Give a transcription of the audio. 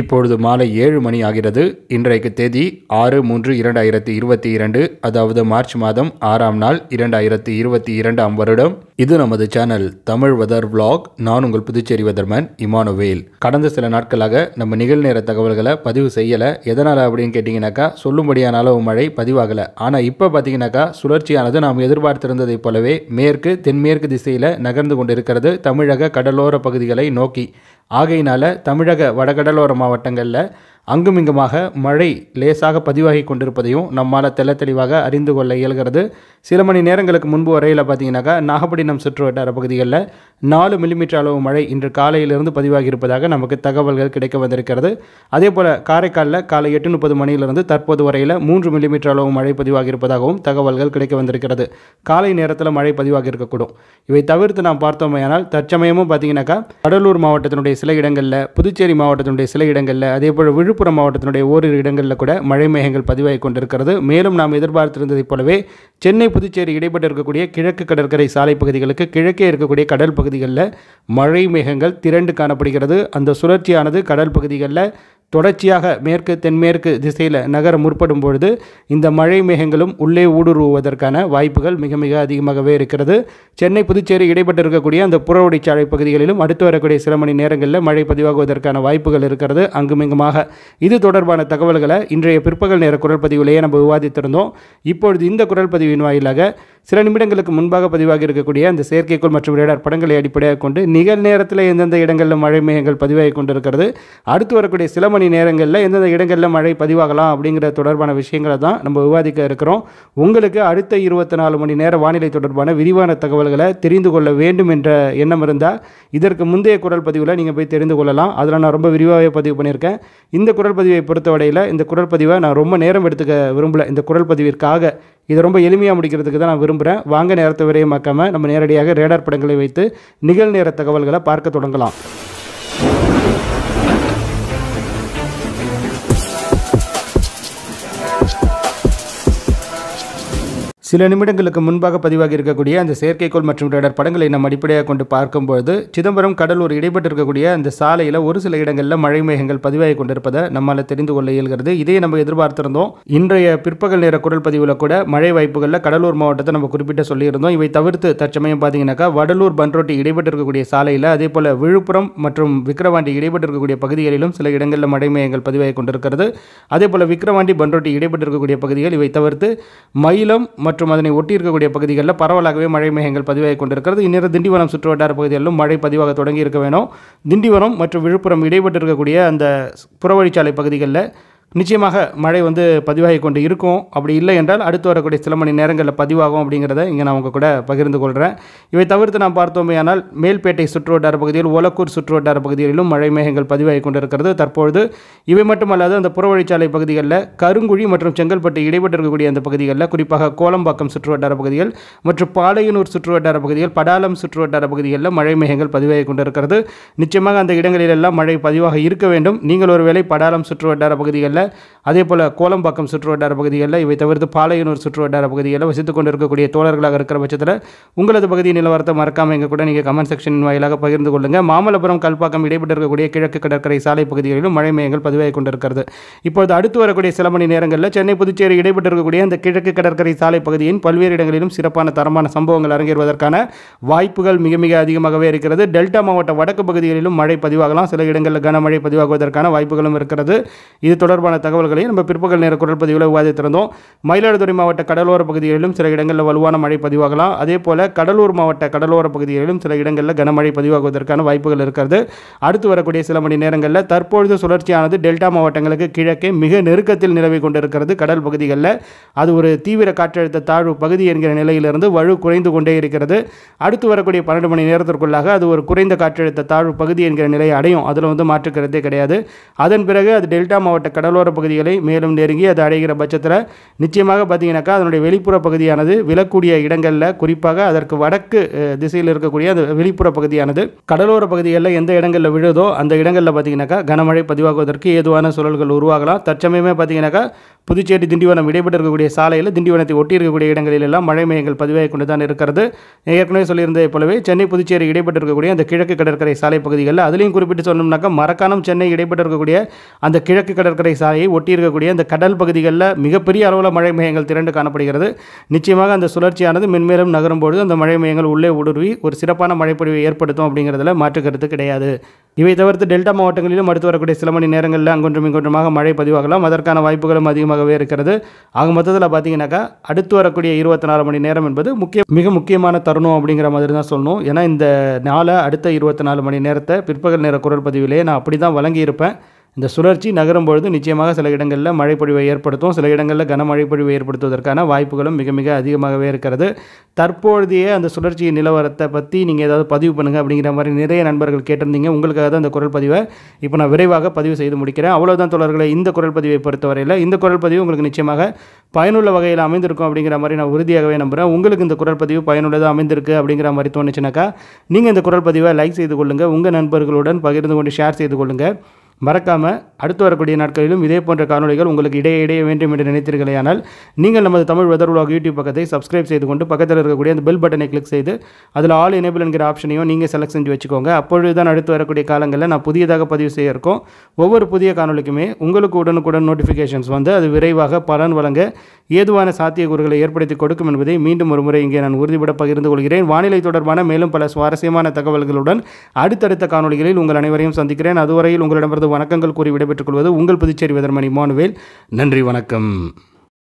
இப்பொழுது மாலை ஏழு மணி ஆகிறது இன்றைக்கு தேதி ஆறு மூன்று இரண்டாயிரத்தி இருபத்தி இரண்டு அதாவது மார்ச் மாதம் ஆறாம் நாள் இரண்டாயிரத்தி இருபத்தி இரண்டாம் வருடம் இது நமது சேனல் தமிழ் வெதர் விளாக் நான் உங்கள் புதுச்சேரி வெதர்மேன் இமானுவேல் கடந்த சில நாட்களாக நம்ம நிகழ்நேர தகவல்களை பதிவு செய்யலை எதனால் அப்படின்னு கேட்டிங்கனாக்கா சொல்லும்படியான அளவு மழை பதிவாகலை ஆனால் இப்போ பார்த்தீங்கனாக்கா சுழற்சியானது நாம் எதிர்பார்த்திருந்ததைப் போலவே மேற்கு தென்மேற்கு திசையில் நகர்ந்து கொண்டிருக்கிறது தமிழக கடலோர பகுதிகளை நோக்கி ஆகையினால தமிழக வடகடலோர மாவட்டங்களில் அங்குமிங்குமாக மழை லேசாக பதிவாகி கொண்டிருப்பதையும் நம்மால் தெல்ல தெளிவாக அறிந்து கொள்ள இயல்கிறது சில மணி நேரங்களுக்கு முன்பு வரையில் பார்த்தீங்கன்னாக்கா நாகப்பட்டினம் சுற்றுவட்டார பகுதிகளில் நாலு மில்லிமீட்டர் அளவு மழை இன்று காலையிலிருந்து பதிவாகி இருப்பதாக நமக்கு தகவல்கள் கிடைக்க வந்திருக்கிறது அதே போல் காரைக்காலில் காலை எட்டு முப்பது மணியிலிருந்து தற்போது வரையில் மூன்று மில்லிமீட்டர் அளவு மழை பதிவாகி இருப்பதாகவும் தகவல்கள் கிடைக்க வந்திருக்கிறது காலை நேரத்தில் மழை பதிவாகி இருக்கக்கூடும் இவை தவிர்த்து நாம் பார்த்தோமையானால் தற்சமயமும் பார்த்தீங்கன்னாக்கா கடலூர் மாவட்டத்தினுடைய சில இடங்களில் புதுச்சேரி மாவட்டத்தினுடைய சில இடங்களில் அதே போல் விழுப்புரம் மாவட்டத்தினுடைய ஓரிரு இடங்களில் கூட மழை மேகங்கள் பதிவாகி கொண்டிருக்கிறது மேலும் நாம் எதிர்பார்த்திருந்ததைப் போலவே சென்னை புதுச்சேரி இடைப்பட்டு இருக்கக்கூடிய கிழக்கு கடற்கரை சாலை பகுதிகளுக்கு கிழக்கே இருக்கக்கூடிய கடல் பகுதிகளில் மழை மேகங்கள் திரண்டு காணப்படுகிறது அந்த சுழற்சியானது கடல் பகுதிகளில் தொடர்ச்சியாக மேற்கு தென்மேற்கு திசையில் நகர முற்படும் பொழுது இந்த மழை மேகங்களும் உள்ளே ஊடுருவுவதற்கான வாய்ப்புகள் மிக மிக அதிகமாகவே இருக்கிறது சென்னை புதுச்சேரி இடைப்பட்டு இருக்கக்கூடிய அந்த சாலை பகுதிகளிலும் அடுத்து வரக்கூடிய சில மணி நேரங்களில் மழை பதிவாகுவதற்கான வாய்ப்புகள் இருக்கிறது அங்குமிங்குமாக இது தொடர்பான தகவல்களை இன்றைய பிற்பகல் நேர குரல் பதிவிலேயே நம்ம விவாதித்திருந்தோம் இப்பொழுது இந்த குரல் பதிவின் வாயிலாக சில நிமிடங்களுக்கு முன்பாக பதிவாகி இருக்கக்கூடிய அந்த செயற்கைக்கோள் மற்றும் ரேடார் படங்களை அடிப்படையாக கொண்டு நிகழ் நேரத்தில் எந்தெந்த இடங்களில் மழை மேகங்கள் பதிவாகி கொண்டிருக்கிறது அடுத்து வரக்கூடிய சில மணி நேரங்களில் எந்தெந்த இடங்களில் மழை பதிவாகலாம் அப்படிங்கிற தொடர்பான விஷயங்களை தான் நம்ம விவாதிக்க இருக்கிறோம் உங்களுக்கு அடுத்த இருபத்தி நாலு மணி நேர வானிலை தொடர்பான விரிவான தகவல்களை தெரிந்து கொள்ள வேண்டும் என்ற எண்ணம் இருந்தால் இதற்கு முந்தைய குரல் பதிவில் நீங்கள் போய் தெரிந்து கொள்ளலாம் அதில் நான் ரொம்ப விரிவாகவே பதிவு பண்ணியிருக்கேன் இந்த குரல் பதிவை பொறுத்தவரையில் இந்த குரல் பதிவை நான் ரொம்ப நேரம் எடுத்துக்க விரும்பலை இந்த குரல் பதிவிற்காக இதை ரொம்ப எளிமையாக முடிக்கிறதுக்கு தான் நான் விரும்புகிறேன் வாங்க நேரத்தை விரயமாக்காமல் நம்ம நேரடியாக ரேடார் படங்களை வைத்து நிகழ்நேர தகவல்களை பார்க்க தொடங்கலாம் சில நிமிடங்களுக்கு முன்பாக பதிவாகி இருக்கக்கூடிய அந்த செயற்கைக்கோள் மற்றும் ரேடர் படங்களை நம்ம அடிப்படையாக கொண்டு பார்க்கும்போது சிதம்பரம் கடலூர் இடைப்பட்டு இருக்கக்கூடிய அந்த சாலையில் ஒரு சில இடங்களில் மழை மேகங்கள் பதிவாகி கொண்டிருப்பதை நம்மளால் தெரிந்து கொள்ள இயல்கிறது இதையே நம்ம எதிர்பார்த்திருந்தோம் இன்றைய பிற்பகல் நேர குரல் பதிவில் கூட மழை வாய்ப்புகளில் கடலூர் மாவட்டத்தை நம்ம குறிப்பிட்ட சொல்லியிருந்தோம் இவை தவிர்த்து தற்சமயம் பார்த்தீங்கன்னாக்கா வடலூர் பன்ரோட்டி இடைப்பட்டு இருக்கக்கூடிய சாலையில் அதே போல் விழுப்புரம் மற்றும் விக்கிரவாண்டி இடைப்பட்டு இருக்கக்கூடிய பகுதிகளிலும் சில இடங்களில் மழை மேகங்கள் பதிவாகி கொண்டிருக்கிறது அதே போல் விக்கிரவாண்டி பன்ரோட்டி இடைப்பட்டு இருக்கக்கூடிய பகுதிகள் இவை தவிர்த்து மயிலம் மற்றும் மற்றும் அதனை ஒட்டி இருக்கக்கூடிய பகுதிகளில் பரவலாகவே மழை மேகங்கள் பதிவாகி கொண்டிருக்கிறது இந்நேரம் திண்டிவனம் சுற்றுவட்டார பகுதிகளிலும் மழை பதிவாக தொடங்கி இருக்க வேணும் திண்டிவனம் மற்றும் விழுப்புரம் இடைபெற்றிருக்கக்கூடிய அந்த புறவழிச்சாலை பகுதிகளில் நிச்சயமாக மழை வந்து பதிவாகி கொண்டு இருக்கும் அப்படி இல்லை என்றால் அடுத்து வரக்கூடிய சில மணி நேரங்களில் பதிவாகும் அப்படிங்கிறத இங்கே நான் உங்கள் கூட பகிர்ந்து கொள்கிறேன் இவை தவிர்த்து நாம் பார்த்தோமே ஆனால் மேல்பேட்டை சுற்றுவட்டார பகுதியில் ஓலக்கூர் சுற்றுவட்டார பகுதிகளிலும் மழை மேகங்கள் பதிவாகி கொண்டிருக்கிறது தற்பொழுது இவை மட்டுமல்லாது அந்த புறவழிச்சாலை பகுதிகளில் கருங்குழி மற்றும் செங்கல்பட்டு இடைபெற்றிருக்கக்கூடிய இருக்கக்கூடிய அந்த பகுதிகளில் குறிப்பாக கோலம்பாக்கம் சுற்றுவட்டார பகுதிகள் மற்றும் பாளையனூர் சுற்றுவட்டார பகுதிகள் படாலம் சுற்றுவட்டார பகுதிகளில் மழை மேகங்கள் பதிவாகி கொண்டிருக்கிறது நிச்சயமாக அந்த இடங்களிலெல்லாம் மழை பதிவாக இருக்க வேண்டும் நீங்கள் ஒருவேளை படாலம் சுற்றுவட்டார பகுதிகளில் அதே போல் கோலம்பாக்கம் சுற்றுவட்டார பகுதிகளில் இவை தவிர்த்து பாளையனூர் வட்டார பகுதிகளில் வசித்து கொண்டு இருக்கக்கூடிய தோழர்களாக இருக்கிற பட்சத்தில் உங்களது பகுதி நிலவரத்தை மறக்காமல் எங்கள் கூட நீங்கள் கமெண்ட் செக்ஷன் வாயிலாக பகிர்ந்து கொள்ளுங்கள் மாமல்லபுரம் கல்பாக்கம் இடைப்பட்டு இருக்கக்கூடிய கிழக்கு கடற்கரை சாலை பகுதிகளிலும் மழை மையங்கள் பதிவாகி கொண்டிருக்கிறது இப்போது அடுத்து வரக்கூடிய சில மணி நேரங்களில் சென்னை புதுச்சேரி இடைப்பட்டு இருக்கக்கூடிய அந்த கிழக்கு கடற்கரை சாலை பகுதியின் பல்வேறு இடங்களிலும் சிறப்பான தரமான சம்பவங்கள் அரங்கேறுவதற்கான வாய்ப்புகள் மிக மிக அதிகமாகவே இருக்கிறது டெல்டா மாவட்ட வடக்கு பகுதிகளிலும் மழை பதிவாகலாம் சில இடங்களில் கனமழை பதிவாகுவதற்கான வாய்ப்புகளும் இருக்கிறது இது தொடர்பான தொடர்பான தகவல்களை நம்ம பிற்பகல் நேர குரல் பதிவில் விவாதித்திருந்தோம் மயிலாடுதுறை மாவட்ட கடலோர பகுதிகளிலும் சில இடங்களில் வலுவான மழை பதிவாகலாம் அதே போல் கடலூர் மாவட்ட கடலோர பகுதிகளிலும் சில இடங்களில் கனமழை பதிவாகுவதற்கான வாய்ப்புகள் இருக்கிறது அடுத்து வரக்கூடிய சில மணி நேரங்களில் தற்பொழுது சுழற்சியானது டெல்டா மாவட்டங்களுக்கு கிழக்கே மிக நெருக்கத்தில் நிலவி கொண்டிருக்கிறது கடல் பகுதிகளில் அது ஒரு தீவிர காற்றழுத்த தாழ்வு பகுதி என்கிற நிலையிலிருந்து வலு குறைந்து கொண்டே இருக்கிறது அடுத்து வரக்கூடிய பன்னெண்டு மணி நேரத்திற்குள்ளாக அது ஒரு குறைந்த காற்றழுத்த தாழ்வு பகுதி என்கிற நிலையை அடையும் அதில் வந்து மாற்றுக்கிறதே கிடையாது அதன் பிறகு அது டெல்டா மாவட்ட கடலோர கடலோர பகுதிகளை மேலும் நெருங்கி அது அடைகிற பட்சத்தில் நிச்சயமாக பார்த்தீங்கன்னாக்கா அதனுடைய வெளிப்புற பகுதியானது விழக்கூடிய இடங்களில் குறிப்பாக அதற்கு வடக்கு திசையில் இருக்கக்கூடிய அந்த வெளிப்புற பகுதியானது கடலோர பகுதிகளில் எந்த இடங்களில் விழுதோ அந்த இடங்களில் பார்த்தீங்கன்னாக்கா கனமழை பதிவாகுவதற்கு ஏதுவான சூழல்கள் உருவாகலாம் தற்சமயமே பார்த்தீங்கன்னாக்கா புதுச்சேரி திண்டிவனம் இடைப்பட்டு இருக்கக்கூடிய சாலையில் திண்டிவனத்தை ஒட்டி இருக்கக்கூடிய இடங்களில் எல்லாம் மழை மையங்கள் பதிவாகி கொண்டு தான் இருக்கிறது ஏற்கனவே சொல்லியிருந்ததை போலவே சென்னை புதுச்சேரி இடைப்பட்டு இருக்கக்கூடிய அந்த கிழக்கு கடற்கரை சாலை பகுதிகளில் அதுலேயும் குறிப்பிட்டு சொல்லணும்னாக்கா மரக்கானம் சென்னை இடைப்பட்டு இருக்கக்கூடிய அந்த கிழக்கு கடற்கரை சாலை சாலையை ஒட்டியிருக்கக்கூடிய இந்த கடல் பகுதிகளில் மிகப்பெரிய அளவில் மழை மையங்கள் திரண்டு காணப்படுகிறது நிச்சயமாக அந்த சுழற்சியானது மென்மேலும் நகரும் பொழுது அந்த மழை மையங்கள் உள்ளே ஊடுருவி ஒரு சிறப்பான மழைப்பொழிவை ஏற்படுத்தும் அப்படிங்கிறதுல மாற்று கருத்து கிடையாது இவை தவிர்த்து டெல்டா மாவட்டங்களிலும் அடுத்து வரக்கூடிய சில மணி நேரங்களில் அங்கொன்றும் இங்கொன்றுமாக மழை பதிவாகலாம் அதற்கான வாய்ப்புகளும் அதிகமாகவே இருக்கிறது ஆக மொத்தத்தில் பார்த்தீங்கன்னாக்கா அடுத்து வரக்கூடிய இருபத்தி நாலு மணி நேரம் என்பது முக்கிய மிக முக்கியமான தருணம் அப்படிங்கிற மாதிரி தான் சொல்லணும் ஏன்னா இந்த நாளை அடுத்த இருபத்தி நாலு மணி நேரத்தை பிற்பகல் நேர குரல் பதிவிலேயே நான் அப்படி தான் வழங்கியிருப்பேன் இந்த சுழற்சி நகரும் பொழுது நிச்சயமாக சில இடங்களில் மழைப்பொழிவை ஏற்படுத்தும் சில இடங்களில் கனமழைப்பொழிவை ஏற்படுத்துவதற்கான வாய்ப்புகளும் மிக மிக அதிகமாகவே இருக்கிறது தற்பொழுதையே அந்த சுழற்சி நிலவரத்தை பற்றி நீங்கள் ஏதாவது பதிவு பண்ணுங்கள் அப்படிங்கிற மாதிரி நிறைய நண்பர்கள் கேட்டிருந்தீங்க உங்களுக்காக தான் அந்த குரல் பதிவை இப்போ நான் விரைவாக பதிவு செய்து முடிக்கிறேன் அவ்வளோதான் தொடர்களை இந்த குரல் பதிவை பொறுத்தவரையில் இந்த குரல் பதிவு உங்களுக்கு நிச்சயமாக பயனுள்ள வகையில் அமைந்திருக்கும் அப்படிங்கிற மாதிரி நான் உறுதியாகவே நம்புகிறேன் உங்களுக்கு இந்த குரல் பதிவு பயனுள்ளதாக அமைந்திருக்கு அப்படிங்கிற மாதிரி தோணுச்சுனாக்கா நீங்கள் இந்த குரல் பதிவை லைக் செய்து கொள்ளுங்கள் உங்கள் நண்பர்களுடன் பகிர்ந்து கொண்டு ஷேர் செய்து கொள்ளுங்கள் மறக்காமல் அடுத்து வரக்கூடிய நாட்களிலும் இதே போன்ற காணொலிகள் உங்களுக்கு இடையே இடையே வேண்டும் என்று நினைத்தீர்களேயானால் நீங்கள் நமது தமிழ் வெதர் உலக யூடியூப் பக்கத்தை சப்ஸ்கிரைப் செய்து கொண்டு பக்கத்தில் இருக்கக்கூடிய அந்த பெல் பட்டனை கிளிக் செய்து அதில் ஆல் எனேபிள் என்கிற ஆப்ஷனையும் நீங்கள் செலக்ட் செஞ்சு வச்சுக்கோங்க அப்பொழுது தான் அடுத்து வரக்கூடிய காலங்களில் நான் புதியதாக பதிவு செய்ய இருக்கோம் ஒவ்வொரு புதிய காணொலிக்குமே உங்களுக்கு உடனுக்குடன் நோட்டிஃபிகேஷன்ஸ் வந்து அது விரைவாக பலன் வழங்க ஏதுவான சாத்தியக்கூறுகளை ஏற்படுத்தி கொடுக்கும் என்பதை மீண்டும் ஒரு முறை இங்கே நான் உறுதிபட பகிர்ந்து கொள்கிறேன் வானிலை தொடர்பான மேலும் பல சுவாரஸ்யமான தகவல்களுடன் அடுத்தடுத்த காணொலிகளில் உங்கள் அனைவரையும் சந்திக்கிறேன் அதுவரையில் உங்களிடமிருந்து வணக்கங்கள் கூறிவிடும் விடைபெற்றுக் கொள்வது உங்கள் புதுச்சேரி வேதர்மணி மானுவேல் நன்றி வணக்கம்